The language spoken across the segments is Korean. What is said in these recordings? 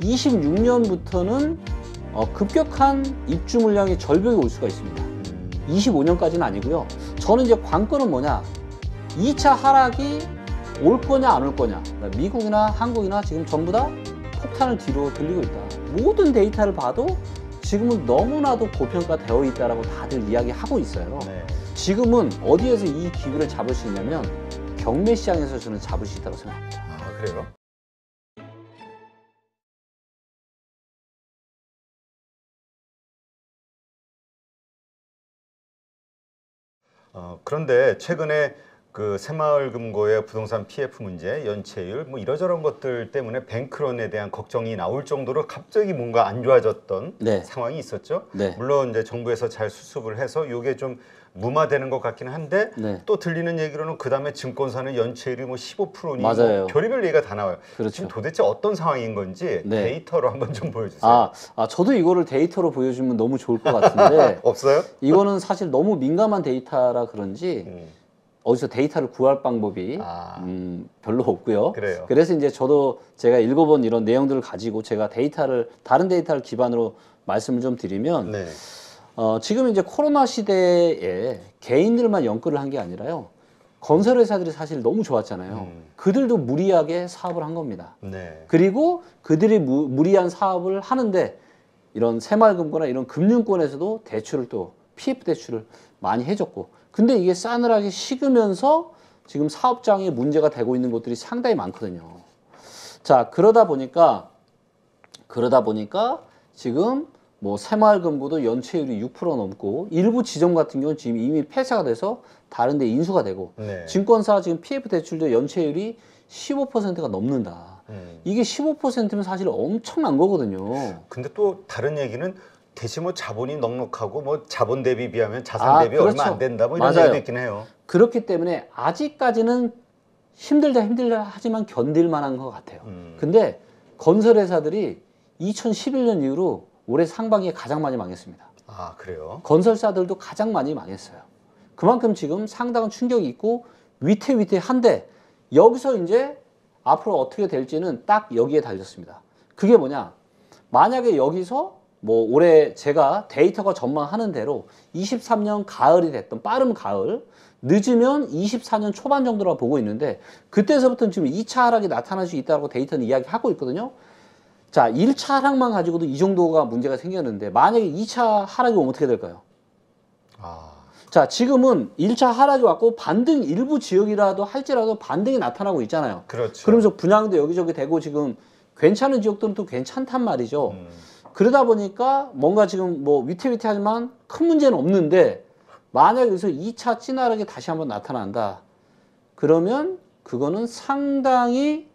26년부터는 어, 급격한 입주 물량의 절벽이 올 수가 있습니다. 25년까지는 아니고요. 저는 이제 관건은 뭐냐? 2차 하락이 올 거냐 안 올 거냐 그러니까 미국이나 한국이나 지금 전부 다 폭탄을 뒤로 돌리고 있다 모든 데이터를 봐도 지금은 너무나도 고평가되어 있다라고 다들 이야기하고 있어요 네. 지금은 어디에서 이 기회를 잡을 수 있냐면 경매 시장에서 저는 잡을 수 있다고 생각합니다 아 그래요? 어, 그런데 최근에 그 새마을금고의 부동산 PF 문제, 연체율 뭐 이러저런 것들 때문에 뱅크론에 대한 걱정이 나올 정도로 갑자기 뭔가 안 좋아졌던 네. 상황이 있었죠. 네. 물론 이제 정부에서 잘 수습을 해서 이게 좀 무마되는 것같기는 한데 네. 또 들리는 얘기로는 그 다음에 증권사는 연체율이 뭐 15%니 맞아요. 뭐 별의별 얘기가 다 나와요. 그렇죠. 지금 도대체 어떤 상황인 건지 네. 데이터로 한번 좀 보여주세요. 아, 아 저도 이거를 데이터로 보여주면 너무 좋을 것 같은데 없어요? 이거는 사실 너무 민감한 데이터라 그런지 음. 어디서 데이터를 구할 방법이 아. 음, 별로 없고요. 그래요. 그래서 이제 저도 제가 읽어본 이런 내용들을 가지고 제가 데이터를 다른 데이터를 기반으로 말씀을 좀 드리면. 네. 어, 지금 이제 코로나 시대에 개인들만 연끌을 한 게 아니라요. 건설회사들이 사실 너무 좋았잖아요. 음. 그들도 무리하게 사업을 한 겁니다. 네. 그리고 그들이 무, 리한 사업을 하는데 이런 새마을금고나 이런 금융권에서도 대출을 또 PF 대출을 많이 해줬고 근데 이게 싸늘하게 식으면서 지금 사업장에 문제가 되고 있는 것들이 상당히 많거든요. 자 그러다 보니까 그러다 보니까 지금 뭐 새마을금고도 연체율이 6% 넘고 일부 지점 같은 경우는 지금 이미 폐쇄가 돼서 다른 데 인수가 되고 네. 증권사 지금 PF 대출도 연체율이 15%가 넘는다. 음. 이게 15%면 사실 엄청난 거거든요. 근데 또 다른 얘기는 대신 뭐 자본이 넉넉하고 뭐 자본 대비 비하면 자산 아, 대비 그렇죠. 얼마 안 된다 뭐 이런 맞아요. 얘기도 있긴 해요. 그렇기 때문에 아직까지는 힘들다 힘들다 하지만 견딜 만한 것 같아요. 음. 근데 건설회사들이 2011년 이후로 올해 상반기에 가장 많이 망했습니다. 아 그래요? 건설사들도 가장 많이 망했어요. 그만큼 지금 상당한 충격이 있고 위태위태한데 여기서 이제 앞으로 어떻게 될지는 딱 여기에 달렸습니다. 그게 뭐냐? 만약에 여기서 뭐 올해 제가 데이터가 전망하는 대로 23년 가을이 됐던 빠른 가을 늦으면 24년 초반 정도라 보고 있는데 그때서부터 지금 2차 하락이 나타날 수 있다고 데이터는 이야기하고 있거든요. 자, 1차 하락만 가지고도 이 정도가 문제가 생겼는데 만약에 2차 하락이 오면 어떻게 될까요? 아... 자, 지금은 1차 하락이 왔고 반등 일부 지역이라도 할지라도 반등이 나타나고 있잖아요. 그렇죠. 그러면서 분양도 여기저기 되고 지금 괜찮은 지역들은 또 괜찮단 말이죠. 음... 그러다 보니까 뭔가 지금 뭐 위태위태하지만 큰 문제는 없는데 만약에 여기서 2차 찐하락이 다시 한번 나타난다. 그러면 그거는 상당히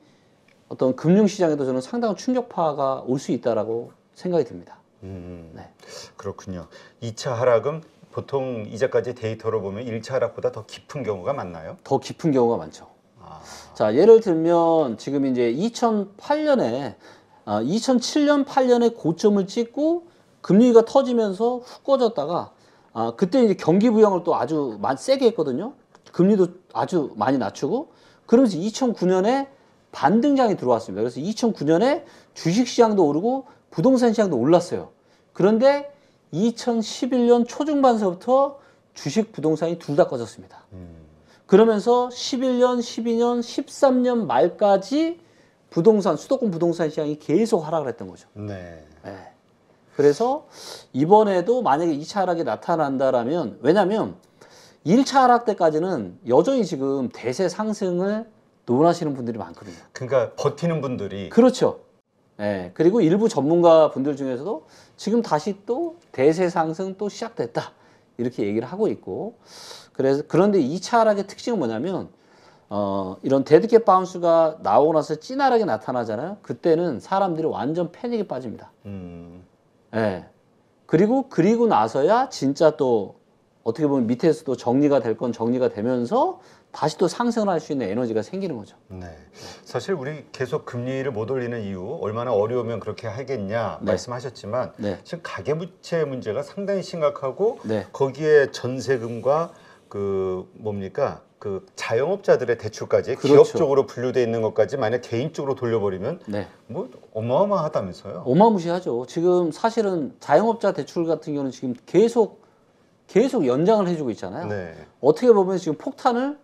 어떤 금융시장에도 저는 상당한 충격파가 올 수 있다라고 생각이 듭니다. 음, 네. 그렇군요. 2차 하락은 보통 이제까지 데이터로 보면 1차 하락보다 더 깊은 경우가 많나요? 더 깊은 경우가 많죠. 아. 자, 예를 들면 지금 이제 2008년에 아, 2007년 8년에 고점을 찍고 금리가 터지면서 훅 꺼졌다가 아, 그때 이제 경기 부양을 또 아주 많이 세게 했거든요. 금리도 아주 많이 낮추고 그러면서 2009년에 반등장이 들어왔습니다. 그래서 2009년에 주식시장도 오르고 부동산 시장도 올랐어요. 그런데 2011년 초중반서부터 주식 부동산이 둘 다 꺼졌습니다. 그러면서 11년, 12년, 13년 말까지 부동산 수도권 부동산 시장이 계속 하락을 했던 거죠. 네. 네. 그래서 이번에도 만약에 2차 하락이 나타난다라면 왜냐하면 1차 하락 때까지는 여전히 지금 대세 상승을 논하시는 분들이 많거든요. 그러니까 버티는 분들이 그렇죠. 예. 그리고 일부 전문가 분들 중에서도 지금 다시 또 대세 상승 또 시작됐다. 이렇게 얘기를 하고 있고. 그래서 그런데 이차락의 특징은 뭐냐면 어, 이런 데드캣 바운스가 나오고 나서 찐하락이 나타나잖아요. 그때는 사람들이 완전 패닉에 빠집니다. 음. 예. 그리고 그리고 나서야 진짜 또 어떻게 보면 밑에서도 정리가 될 건 정리가 되면서 다시 또 상승할 수 있는 에너지가 생기는 거죠. 네. 사실 우리 계속 금리를 못 올리는 이유 얼마나 어려우면 그렇게 하겠냐 네. 말씀하셨지만 네. 지금 가계부채 문제가 상당히 심각하고 네. 거기에 전세금과 그 뭡니까 그 자영업자들의 대출까지 그렇죠. 기업 적으로분류되어 있는 것까지 만약 개인 적으로 돌려버리면 네. 뭐 어마어마하다면서요? 어마무시하죠. 지금 사실은 자영업자 대출 같은 경우는 지금 계속 계속 연장을 해주고 있잖아요. 네. 어떻게 보면 지금 폭탄을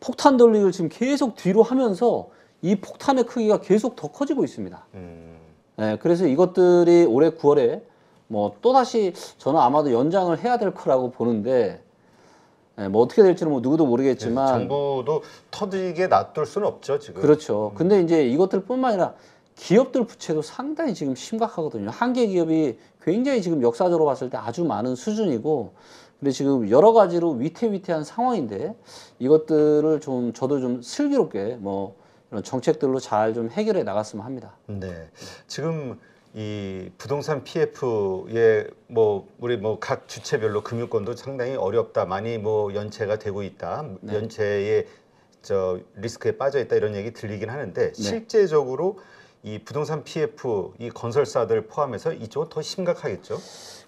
폭탄 돌리기를 지금 계속 뒤로 하면서 이 폭탄의 크기가 계속 더 커지고 있습니다. 음. 네, 그래서 이것들이 올해 9월에 뭐 또다시 저는 아마도 연장을 해야 될 거라고 보는데 네, 뭐 어떻게 될지는 뭐 누구도 모르겠지만 네, 정부도 터지게 놔둘 수는 없죠 지금. 그렇죠. 음. 근데 이제 이것들뿐만 아니라 기업들 부채도 상당히 지금 심각하거든요. 한계 기업이 굉장히 지금 역사적으로 봤을 때 아주 많은 수준이고 근데 지금 여러 가지로 위태위태한 상황인데 이것들을 좀 저도 좀 슬기롭게 뭐 이런 정책들로 잘 좀 해결해 나갔으면 합니다. 네. 지금 이 부동산 PF의 뭐 우리 뭐 각 주체별로 금융권도 상당히 어렵다. 많이 뭐 연체가 되고 있다. 네. 연체에저 리스크에 빠져 있다 이런 얘기 들리긴 하는데 네. 실제적으로 이 부동산 PF 이 건설사들 포함해서 이쪽은 더 심각하겠죠.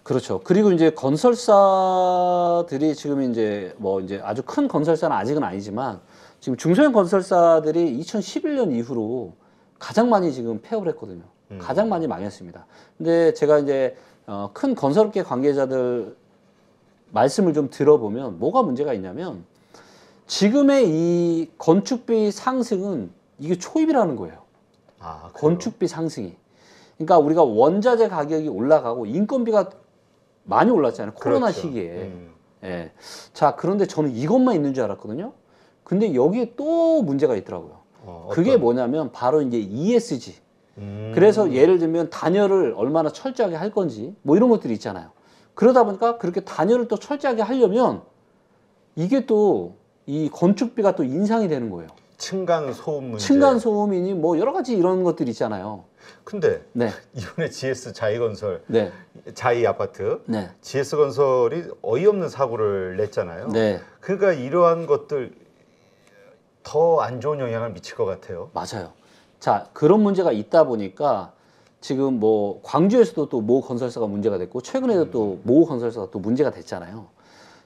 그렇죠. 그리고 이제 건설사들이 지금 이제 뭐 이제 아주 큰 건설사는 아직은 아니지만 지금 중소형 건설사들이 2011년 이후로 가장 많이 지금 폐업을 했거든요. 음. 가장 많이 망했습니다. 근데 제가 이제 어, 큰 건설업계 관계자들 말씀을 좀 들어보면 뭐가 문제가 있냐면 지금의 이 건축비 상승은 이게 초입이라는 거예요. 아, 건축비 상승이. 그러니까 우리가 원자재 가격이 올라가고 인건비가 많이 올랐잖아요. 코로나 그렇죠. 시기에. 음. 예. 자, 그런데 저는 이것만 있는 줄 알았거든요. 근데 여기에 또 문제가 있더라고요. 어, 그게 뭐냐면 바로 이제 ESG. 음... 그래서 예를 들면 단열을 얼마나 철저하게 할 건지 뭐 이런 것들이 있잖아요. 그러다 보니까 그렇게 단열을 또 철저하게 하려면 이게 또 이 건축비가 또 인상이 되는 거예요. 층간 소음 문제. 층간 소음이니 뭐 여러 가지 이런 것들 있잖아요. 근데 네. 이번에 GS 자이건설, 네. 자이 아파트, 네. GS 건설이 어이없는 사고를 냈잖아요. 네. 그러니까 이러한 것들 더 안 좋은 영향을 미칠 것 같아요. 맞아요. 자 그런 문제가 있다 보니까 지금 뭐 광주에서도 또 모 건설사가 문제가 됐고 최근에도 음. 또모 건설사가 또 문제가 됐잖아요.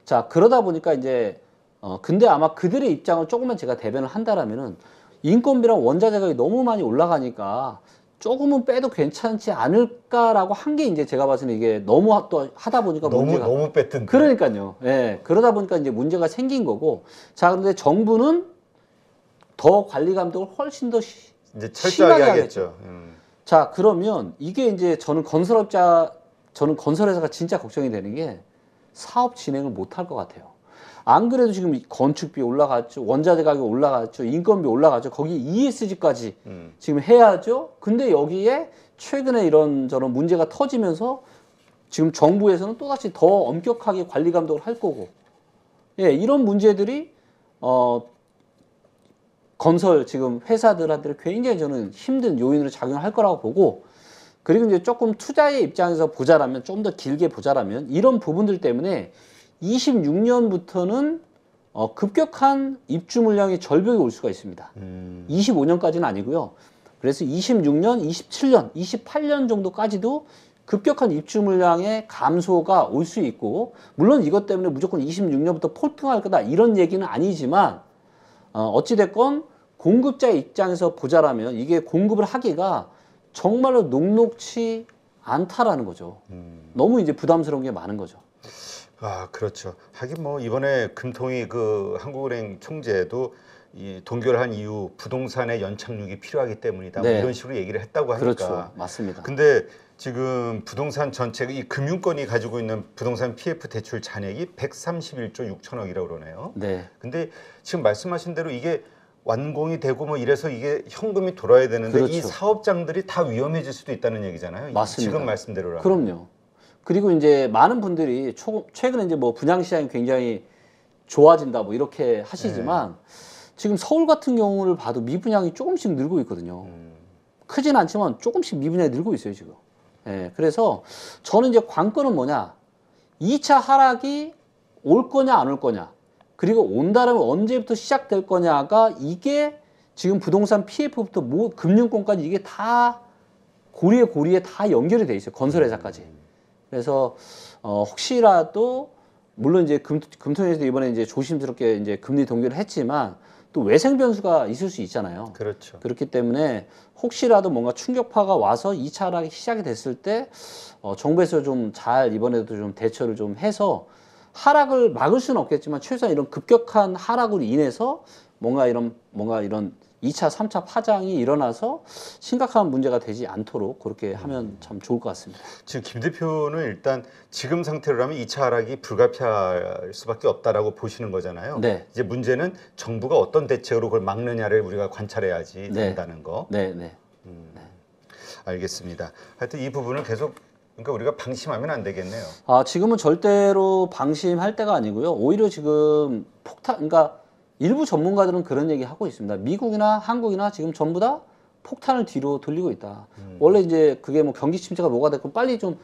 자 그러다 보니까 이제 어, 근데 아마 그들의 입장을 조금만 제가 대변을 한다라면은 인건비랑 원자 재가격이 너무 많이 올라가니까 조금은 빼도 괜찮지 않을까라고 한 게 이제 제가 봤을 때 이게 너무 하, 또 하다 보니까 너무 문제가 너무 뺐던 그러니까요. 예. 그러다 보니까 이제 문제가 생긴 거고. 자, 그런데 정부는 더 관리 감독을 훨씬 더 시, 이제 철저하게 하겠죠. 음. 자, 그러면 이게 이제 저는 건설업자 저는 건설회사가 진짜 걱정이 되는 게 사업 진행을 못할 것 같아요. 안 그래도 지금 건축비 올라갔죠. 원자재 가격 올라갔죠. 인건비 올라갔죠. 거기 ESG까지 음. 지금 해야죠. 근데 여기에 최근에 이런저런 문제가 터지면서 지금 정부에서는 또다시 더 엄격하게 관리 감독을 할 거고. 예, 이런 문제들이 어 건설 지금 회사들한테 굉장히 저는 힘든 요인으로 작용할 거라고 보고 그리고 이제 조금 투자의 입장에서 보자라면 좀 더 길게 보자라면 이런 부분들 때문에 26년부터는 어, 급격한 입주 물량의 절벽이 올 수가 있습니다. 음. 25년까지는 아니고요. 그래서 26년, 27년, 28년 정도까지도 급격한 입주 물량의 감소가 올 수 있고 물론 이것 때문에 무조건 26년부터 폴등할 거다 이런 얘기는 아니지만 어, 어찌됐건 공급자 입장에서 보자라면 이게 공급을 하기가 정말로 녹록치 않다라는 거죠. 음. 너무 이제 부담스러운 게 많은 거죠. 아, 그렇죠. 하긴 뭐 이번에 금통위 그 한국은행 총재도 이 동결한 이후 부동산의 연착륙이 필요하기 때문이다. 뭐 네. 이런 식으로 얘기를 했다고 하니까. 그렇죠. 맞습니다. 근데 지금 부동산 전체 이 금융권이 가지고 있는 부동산 PF 대출 잔액이 131조 6천억이라고 그러네요. 네. 근데 지금 말씀하신 대로 이게 완공이 되고 뭐 이래서 이게 현금이 돌아야 되는데 그렇죠. 이 사업장들이 다 위험해질 수도 있다는 얘기잖아요. 맞습니다. 지금 말씀대로라. 그럼요. 그리고 이제 많은 분들이 초, 최근에 이제 뭐 분양 시장이 굉장히 좋아진다 뭐 이렇게 하시지만 네. 지금 서울 같은 경우를 봐도 미분양이 조금씩 늘고 있거든요. 음. 크진 않지만 조금씩 미분양이 늘고 있어요 지금. 예, 그래서 저는 이제 관건은 뭐냐, 2차 하락이 올 거냐 안 올 거냐, 그리고 온다면 언제부터 시작될 거냐가 이게 지금 부동산 PF부터 뭐 금융권까지 이게 다 고리에 고리에 다 연결이 돼 있어요 건설회사까지. 음. 그래서 어, 혹시라도 물론 이제 금, 금통위에서도 이번에 이제 조심스럽게 이제 금리 동결을 했지만 또 외생 변수가 있을 수 있잖아요. 그렇죠. 그렇기 때문에 혹시라도 뭔가 충격파가 와서 이차 하락이 시작이 됐을 때 어, 정부에서 좀 잘 이번에도 좀 대처를 좀 해서 하락을 막을 수는 없겠지만 최소한 이런 급격한 하락으로 인해서 뭔가 이런 뭔가 이런 2차, 3차 파장이 일어나서 심각한 문제가 되지 않도록 그렇게 하면 음. 참 좋을 것 같습니다. 지금 김 대표는 일단 지금 상태로라면 2차 하락이 불가피할 수밖에 없다라고 보시는 거잖아요. 네. 이제 문제는 정부가 어떤 대책으로 그걸 막느냐를 우리가 관찰해야지 네. 된다는 거. 네, 네. 음, 네. 알겠습니다. 하여튼 이 부분은 계속 그러니까 우리가 방심하면 안 되겠네요. 아, 지금은 절대로 방심할 때가 아니고요. 오히려 지금 폭탄, 그러니까 일부 전문가들은 그런 얘기 하고 있습니다. 미국이나 한국이나 지금 전부 다 폭탄을 뒤로 돌리고 있다. 음. 원래 이제 그게 뭐 경기 침체가 뭐가 됐고 빨리 좀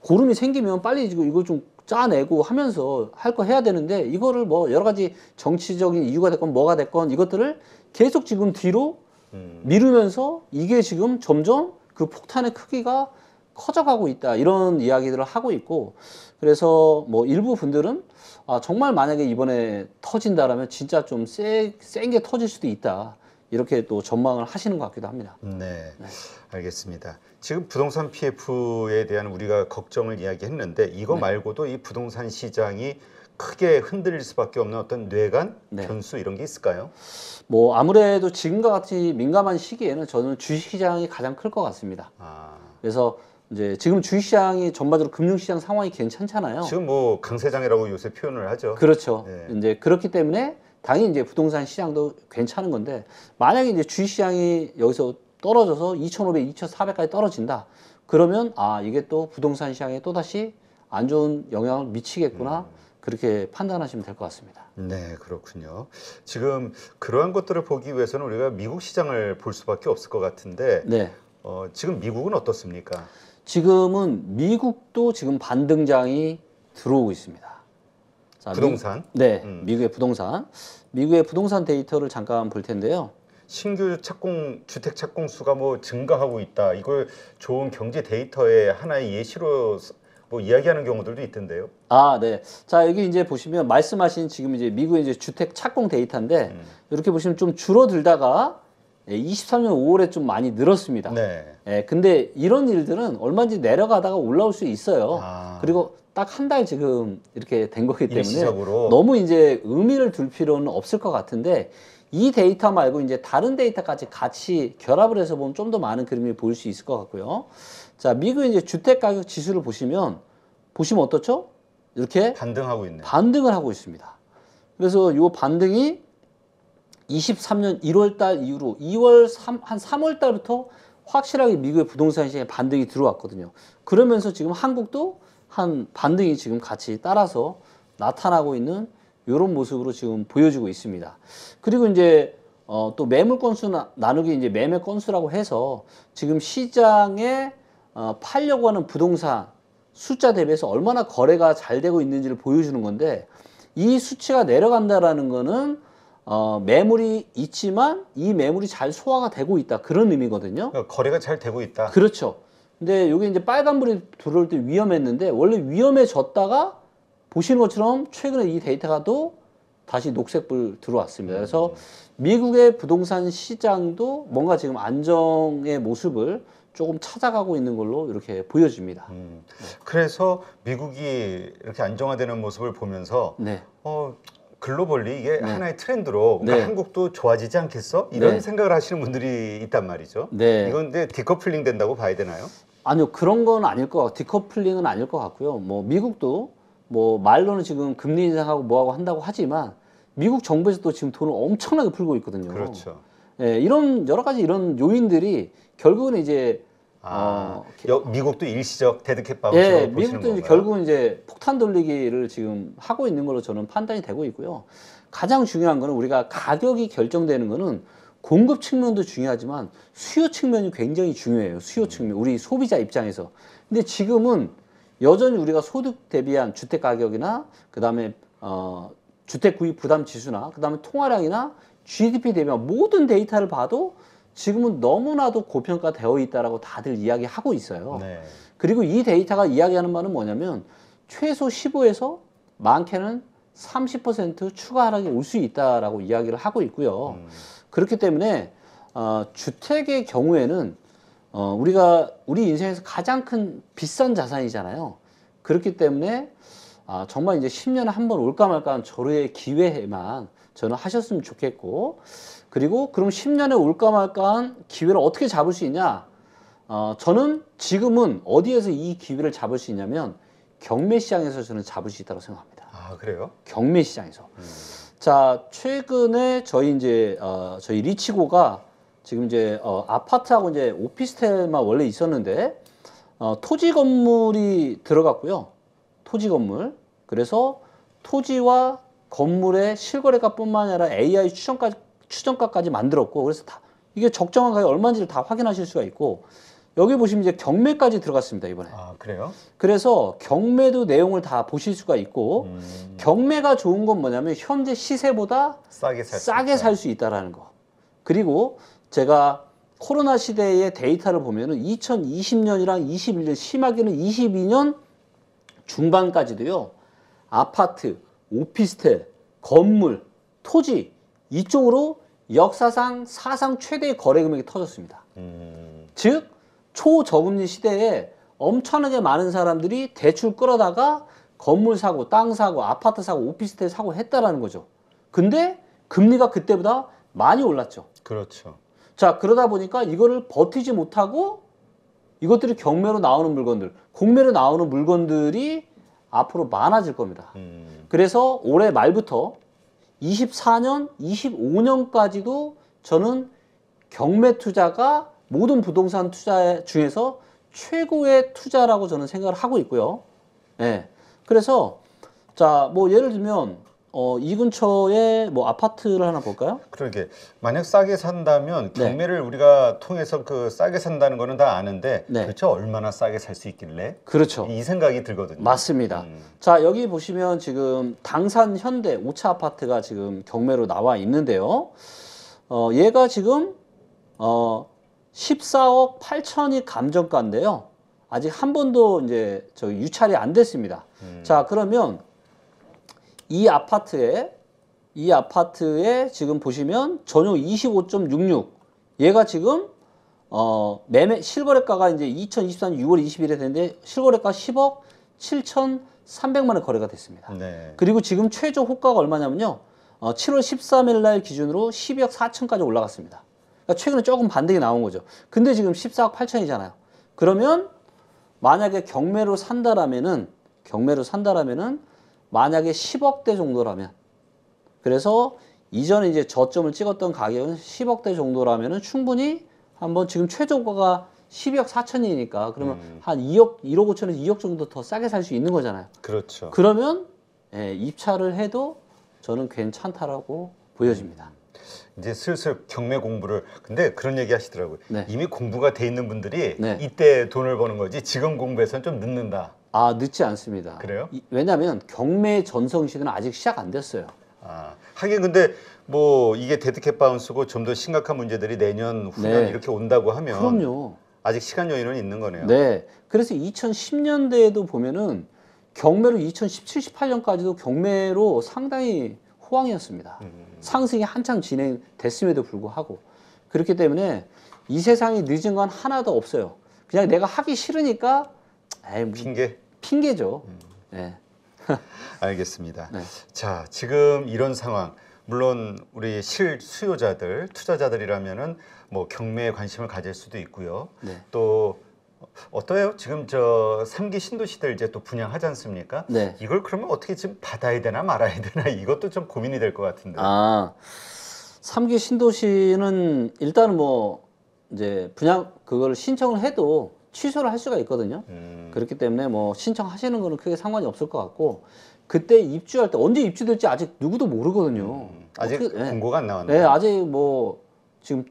고름이 생기면 빨리 지금 이걸 좀 짜내고 하면서 할 거 해야 되는데 이거를 뭐 여러 가지 정치적인 이유가 됐건 뭐가 됐건 이것들을 계속 지금 뒤로 음. 미루면서 이게 지금 점점 그 폭탄의 크기가 커져가고 있다 이런 이야기들을 하고 있고 그래서 뭐 일부 분들은 아, 정말 만약에 이번에 터진다라면 진짜 좀센게 터질 수도 있다. 이렇게 또 전망을 하시는 것 같기도 합니다. 네, 네, 알겠습니다. 지금 부동산 PF에 대한 우리가 걱정을 이야기했는데 이거 네. 말고도 이 부동산 시장이 크게 흔들릴 수밖에 없는 어떤 뇌관 네. 변수 이런 게 있을까요? 뭐 아무래도 지금과 같이 민감한 시기에는 저는 주식시장이 가장 클 것 같습니다. 아. 그래서 이제 지금 주식시장이 전반적으로 금융시장 상황이 괜찮잖아요. 지금 뭐 강세장이라고 요새 표현을 하죠. 그렇죠. 네. 이제 그렇기 때문에 당연히 이제 부동산 시장도 괜찮은 건데 만약에 이제 주식시장이 여기서 떨어져서 2,500, 2,400까지 떨어진다. 그러면 아 이게 또 부동산 시장에 또 다시 안 좋은 영향을 미치겠구나. 음. 그렇게 판단하시면 될 것 같습니다. 네, 그렇군요. 지금 그러한 것들을 보기 위해서는 우리가 미국 시장을 볼 수밖에 없을 것 같은데, 네. 어, 지금 미국은 어떻습니까? 지금은 미국도 지금 반등장이 들어오고 있습니다. 자, 부동산. 미, 네, 음. 미국의 부동산. 미국의 부동산 데이터를 잠깐 볼 텐데요. 신규 착공 주택 착공 수가 뭐 증가하고 있다. 이걸 좋은 경제 데이터의 하나의 예시로 뭐 이야기하는 경우들도 있던데요. 아, 네. 자, 여기 이제 보시면 말씀하신 지금 이제 미국의 이제 주택 착공 데이터인데 음. 이렇게 보시면 좀 줄어들다가 23년 예, 5월에 좀 많이 늘었습니다. 네. 예, 근데 이런 일들은 얼마든지 내려가다가 올라올 수 있어요. 아. 그리고 딱 한 달 지금 이렇게 된 거기 때문에 일시적으로. 너무 이제 의미를 둘 필요는 없을 것 같은데 이 데이터 말고 이제 다른 데이터까지 같이 결합을 해서 보면 좀 더 많은 그림이 보일 수 있을 것 같고요. 자, 미국의 이제 주택 가격 지수를 보시면 보시면 어떻죠? 이렇게 반등하고 있네요. 반등을 하고 있습니다. 그래서 이 반등이 23년 1월 달 이후로 2월 3, 한 3월 달부터 확실하게 미국의 부동산 시장에 반등이 들어왔거든요. 그러면서 지금 한국도 한 반등이 지금 같이 따라서 나타나고 있는 이런 모습으로 지금 보여지고 있습니다. 그리고 이제 어, 또 매물 건수 나, 나누기 이제 매매 건수라고 해서 지금 시장에 어, 팔려고 하는 부동산 숫자 대비해서 얼마나 거래가 잘 되고 있는지를 보여주는 건데 이 수치가 내려간다라는 거는 어, 매물이 있지만 이 매물이 잘 소화가 되고 있다 그런 의미거든요. 그러니까 거래가 잘 되고 있다. 그렇죠. 근데 여기 이제 빨간불이 들어올 때 위험했는데 원래 위험해졌다가 보시는 것처럼 최근에 이 데이터가 또 다시 녹색불 들어왔습니다. 네, 그래서 네. 미국의 부동산 시장도 뭔가 지금 안정의 모습을 조금 찾아가고 있는 걸로 이렇게 보여집니다. 음, 그래서 미국이 이렇게 안정화되는 모습을 보면서 네. 어, 글로벌리 이게 네. 하나의 트렌드로 그러니까 네. 한국도 좋아지지 않겠어? 이런 네. 생각을 하시는 분들이 있단 말이죠. 네. 이건 이제 디커플링 된다고 봐야 되나요? 아니요 그런 건 아닐 것 같고 디커플링은 아닐 것 같고요. 뭐 미국도 뭐 말로는 지금 금리 인상하고 뭐하고 한다고 하지만 미국 정부에서도 지금 돈을 엄청나게 풀고 있거든요. 그렇죠. 예, 이런 여러 가지 이런 요인들이 결국은 이제 아, 어, 여, 미국도 일시적 데드캣방으로 예, 미국도 건가요? 이제 결국은 이제 폭탄 돌리기를 지금 하고 있는 걸로 저는 판단이 되고 있고요. 가장 중요한 거는 우리가 가격이 결정되는 거는 공급 측면도 중요하지만 수요 측면이 굉장히 중요해요. 수요 음. 측면. 우리 소비자 입장에서. 근데 지금은 여전히 우리가 소득 대비한 주택 가격이나 그다음에 어 주택 구입 부담 지수나 그다음에 통화량이나 GDP 대비한 모든 데이터를 봐도 지금은 너무나도 고평가되어 있다라고 다들 이야기하고 있어요. 네. 그리고 이 데이터가 이야기하는 바는 뭐냐면 최소 15에서 많게는 30% 추가 하락이 올 수 있다라고 이야기를 하고 있고요. 음. 그렇기 때문에 어, 주택의 경우에는 어, 우리가 우리 인생에서 가장 큰 비싼 자산이잖아요. 그렇기 때문에 아, 정말 이제 10년에 한 번 올까 말까 하는 절호의 기회에만 저는 하셨으면 좋겠고 그리고 그럼 10년에 올까 말까한 기회를 어떻게 잡을 수 있냐 어, 저는 지금은 어디에서 이 기회를 잡을 수 있냐면 경매 시장에서 저는 잡을 수 있다고 생각합니다. 아 그래요? 경매 시장에서. 음. 자 최근에 저희 이제 어, 저희 리치고가 지금 이제 어, 아파트하고 이제 오피스텔만 원래 있었는데 어, 토지 건물이 들어갔고요. 토지 건물. 그래서 토지와 건물의 실거래가뿐만 아니라 AI 추정까지, 추정가까지 만들었고 그래서 다 이게 적정한 가격 얼마인지를 다 확인하실 수가 있고 여기 보시면 이제 경매까지 들어갔습니다 이번에. 아 그래요? 그래서 경매도 내용을 다 보실 수가 있고 음... 경매가 좋은 건 뭐냐면 현재 시세보다 싸게 살 수 있다라는 거. 그리고 제가 코로나 시대의 데이터를 보면은 2020년이랑 21년 심하게는 22년 중반까지도요 아파트 오피스텔, 건물, 토지 이쪽으로 역사상 사상 최대의 거래 금액이 터졌습니다. 음. 즉 초저금리 시대에 엄청나게 많은 사람들이 대출 끌어다가 건물 사고 땅 사고 아파트 사고 오피스텔 사고 했다라는 거죠. 근데 금리가 그때보다 많이 올랐죠. 그렇죠. 자 그러다 보니까 이거를 버티지 못하고 이것들이 경매로 나오는 물건들, 공매로 나오는 물건들이 앞으로 많아질 겁니다. 음. 그래서 올해 말부터 24년, 25년까지도 저는 경매 투자가 모든 부동산 투자 중에서 최고의 투자라고 저는 생각을 하고 있고요. 예. 네. 그래서 자, 뭐 예를 들면 어, 이 근처에 뭐 아파트를 하나 볼까요? 그러게 만약 싸게 산다면 네. 경매를 우리가 통해서 그 싸게 산다는 거는 다 아는데 네. 도대체 얼마나 싸게 살 수 있길래? 그렇죠. 이 생각이 들거든요. 맞습니다. 음. 자 여기 보시면 지금 당산 현대 5차 아파트가 지금 경매로 나와 있는데요. 어, 얘가 지금 어, 14억 8천이 감정가인데요. 아직 한 번도 이제 저 유찰이 안 됐습니다. 음. 자 그러면 이 아파트에 이 아파트에 지금 보시면 전용 25.66 얘가 지금 어 매매 실거래가가 이제 2023년 6월 20일에 되는데 실거래가 10억 7,300만 원 거래가 됐습니다. 네. 그리고 지금 최저 호가가 얼마냐면요. 어 7월 13일 날 기준으로 12억 4천까지 올라갔습니다. 그러니까 최근에 조금 반등이 나온 거죠. 근데 지금 14억 8천이잖아요. 그러면 만약에 경매로 산다라면은 경매로 산다라면은 만약에 10억대 정도라면 그래서 이전에 이제 저점을 찍었던 가격은 10억대 정도라면 충분히 한번 지금 최저가가 12억 4천이니까 그러면 음. 한 2억 1억 5천에서 2억 정도 더 싸게 살 수 있는 거잖아요. 그렇죠. 그러면 예, 입찰을 해도 저는 괜찮다라고 보여집니다. 음. 이제 슬슬 경매 공부를 근데 그런 얘기 하시더라고요. 네. 이미 공부가 돼 있는 분들이 네. 이때 돈을 버는 거지 지금 공부해서는 좀 늦는다. 아 늦지 않습니다. 그래요? 이- 왜냐하면 경매 전성 시기는 아직 시작 안 됐어요. 아, 하긴 근데 뭐 이게 데드캣 바운스고 좀 더 심각한 문제들이 내년 후년 네. 이렇게 온다고 하면 그럼요. 아직 시간 여유는 있는 거네요. 네. 그래서 2010년대에도 보면은 경매로 2017, 18년까지도 경매로 상당히 호황이었습니다. 음. 상승이 한창 진행됐음에도 불구하고 그렇기 때문에 이 세상이 늦은 건 하나도 없어요. 그냥 내가 하기 싫으니까 에이 뭐 핑계. 핑계죠. 음. 네. 알겠습니다. 네. 자, 지금 이런 상황 물론 우리 실수요자들, 투자자들이라면은 뭐 경매에 관심을 가질 수도 있고요. 네. 또 어떠해요? 지금 저 3기 신도시들 이제 또 분양하지 않습니까? 네. 이걸 그러면 어떻게 지금 받아야 되나 말아야 되나 이것도 좀 고민이 될 것 같은데. 아. 3기 신도시는 일단은 뭐 이제 분양 그걸 신청을 해도 취소를 할 수가 있거든요. 음. 그렇기 때문에 뭐 신청하시는 거는 크게 상관이 없을 것 같고 그때 입주할 때 언제 입주될지 아직 누구도 모르거든요. 음. 아직 어떻게- 예. 공고가 안 나왔네. 네, 아직 뭐 지금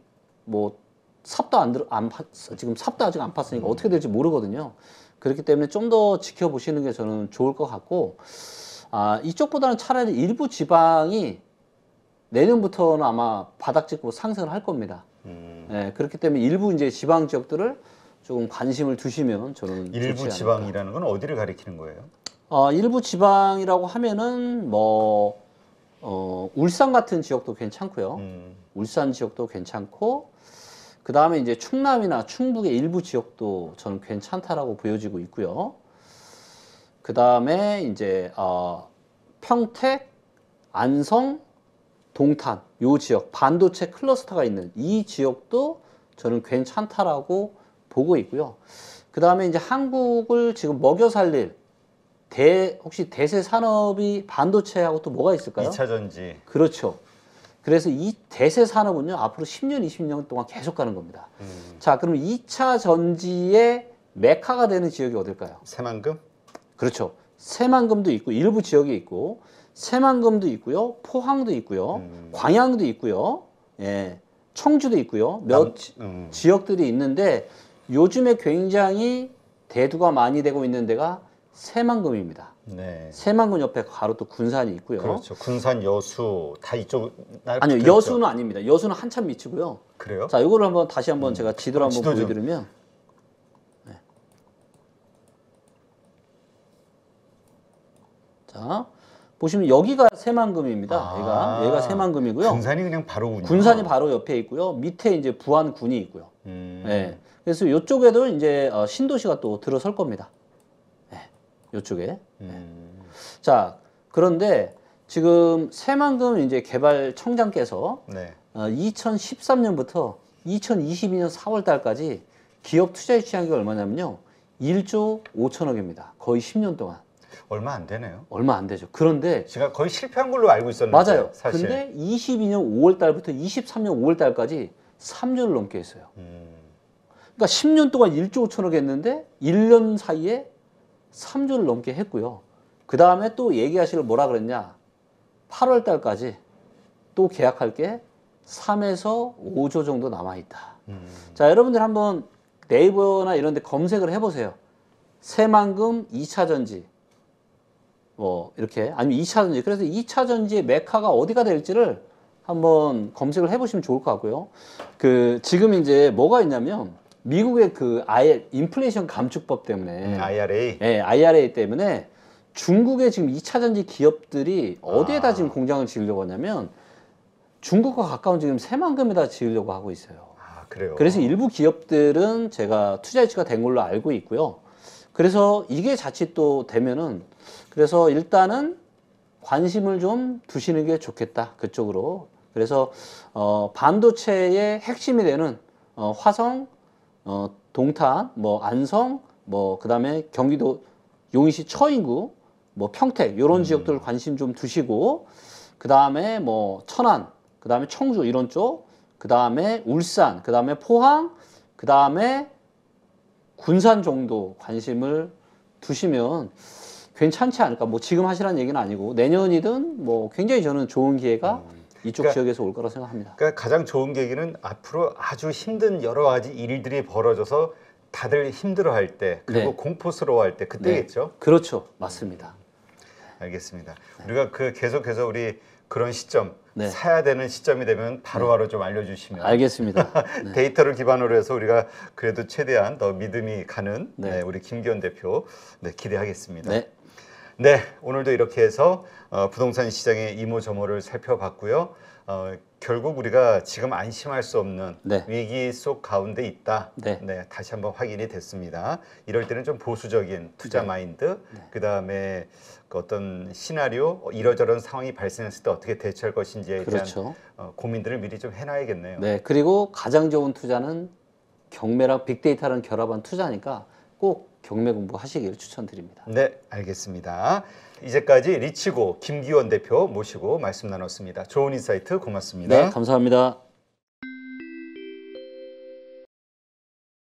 뭐 삽도 안 들어 안 팠- 지금 삽도 아직 안 음. 팠으니까 어떻게 될지 모르거든요. 그렇기 때문에 좀 더 지켜보시는 게 저는 좋을 것 같고 아 이쪽보다는 차라리 일부 지방이 내년부터는 아마 바닥 찍고 상승을 할 겁니다. 음. 예, 그렇기 때문에 일부 이제 지방 지역들을 조금 관심을 두시면 저는 일부 지방이라는 건 어디를 가리키는 거예요? 어, 일부 지방이라고 하면은 뭐 어, 울산 같은 지역도 괜찮고요. 음. 울산 지역도 괜찮고 그 다음에 이제 충남이나 충북의 일부 지역도 저는 괜찮다라고 보여지고 있고요. 그 다음에 이제 어, 평택, 안성, 동탄 요 지역 반도체 클러스터가 있는 이 지역도 저는 괜찮다라고 보고 있고요. 그 다음에 이제 한국을 지금 먹여 살릴 대, 혹시 대세 산업이 반도체하고 또 뭐가 있을까요? 2차 전지. 그렇죠. 그래서 이 대세 산업은요, 앞으로 10년, 20년 동안 계속 가는 겁니다. 음. 자, 그럼 2차 전지의 메카가 되는 지역이 어딜까요? 새만금? 그렇죠. 새만금도 있고, 일부 지역이 있고, 새만금도 있고요, 포항도 있고요, 음. 광양도 있고요, 예, 청주도 있고요, 몇 남, 음. 지역들이 있는데, 요즘에 굉장히 대두가 많이 되고 있는 데가 새만금입니다. 네. 새만금 옆에 바로 또 군산이 있고요. 그렇죠. 군산, 여수 다 이쪽 날 아니요, 붙어있죠. 여수는 아닙니다. 여수는 한참 밑이고요 그래요? 자, 이거를 한번 다시 한번 음. 제가 지도를 아, 한번 지도 보여드리면 네. 자, 보시면 여기가 새만금입니다. 아, 얘가 얘가 새만금이고요. 군산이 그냥 바로군요. 군산이 바로 옆에 있고요. 밑에 이제 부안군이 있고요. 음. 음. 네. 그래서 이쪽에도 이제 어, 신도시가 또 들어설 겁니다. 네. 이쪽에. 네. 음. 자, 그런데 지금 새만금 이제 개발청장께서 네. 어, 2013년부터 2022년 4월 달까지 기업 투자의 취약이 얼마냐면요. 1조 5천억입니다. 거의 10년 동안. 얼마 안 되네요. 얼마 안 되죠. 그런데 제가 거의 실패한 걸로 알고 있었는데 맞아요. 사실. 근데 22년 5월 달부터 23년 5월 달까지 3조를 넘게 했어요. 음. 그러니까 10년 동안 1조 5천억 했는데 1년 사이에 3조를 넘게 했고요. 그 다음에 또 얘기하실 뭐라 그랬냐. 8월 달까지 또 계약할 게 3에서 5조 정도 남아있다. 음. 자, 여러분들 한번 네이버나 이런 데 검색을 해보세요. 새만금 2차 전지. 뭐, 이렇게. 아니면 2차 전지. 그래서 2차 전지의 메카가 어디가 될지를 한번 검색을 해보시면 좋을 것 같고요. 그, 지금 이제 뭐가 있냐면, 미국의 그 아예 인플레이션 감축법 때문에 음, IRA. 예, IRA 때문에 중국의 지금 2차 전지 기업들이 어디에다 아. 지금 공장을 지으려고 하냐면 중국과 가까운 지금 새만금에다 지으려고 하고 있어요. 아, 그래요. 그래서 일부 기업들은 제가 투자 유치가 된 걸로 알고 있고요. 그래서 이게 자칫 또 되면은 그래서 일단은 관심을 좀 두시는 게 좋겠다 그쪽으로 그래서 어, 반도체의 핵심이 되는 어, 화성 어, 동탄, 뭐 안성, 뭐 그다음에 경기도 용인시 처인구, 뭐 평택 이런 음. 지역들 관심 좀 두시고 그다음에 뭐 천안, 그다음에 청주 이런 쪽, 그다음에 울산, 그다음에 포항, 그다음에 군산 정도 관심을 두시면 괜찮지 않을까. 뭐 지금 하시라는 얘기는 아니고 내년이든 뭐 굉장히 저는 좋은 기회가 음. 이쪽 그러니까, 지역에서 올 거라 생각합니다. 그러니까 가장 좋은 계기는 앞으로 아주 힘든 여러 가지 일들이 벌어져서 다들 힘들어할 때 그리고 네. 공포스러워할 때 그때겠죠. 네. 그렇죠, 맞습니다. 알겠습니다. 네. 우리가 그 계속해서 우리 그런 시점 네. 사야 되는 시점이 되면 바로바로 네. 좀 알려주시면 알겠습니다. 네. 데이터를 기반으로 해서 우리가 그래도 최대한 더 믿음이 가는 네. 네, 우리 김기현 대표 네, 기대하겠습니다. 네, 오늘도 이렇게 해서 어, 부동산 시장의 이모저모를 살펴봤고요. 어, 결국 우리가 지금 안심할 수 없는 네. 위기 속 가운데 있다. 네. 네. 다시 한번 확인이 됐습니다. 이럴 때는 좀 보수적인 투자 네. 마인드, 네. 그다음에 그 어떤 시나리오, 이러저런 상황이 발생했을 때 어떻게 대처할 것인지에 그렇죠. 대한 어, 고민들을 미리 좀 해놔야겠네요. 네, 그리고 가장 좋은 투자는 경매랑 빅데이터랑 결합한 투자니까 꼭 경매 공부하시길 추천드립니다. 네, 알겠습니다. 이제까지 리치고 김기원 대표 모시고 말씀 나눴습니다. 좋은 인사이트 고맙습니다. 네, 감사합니다.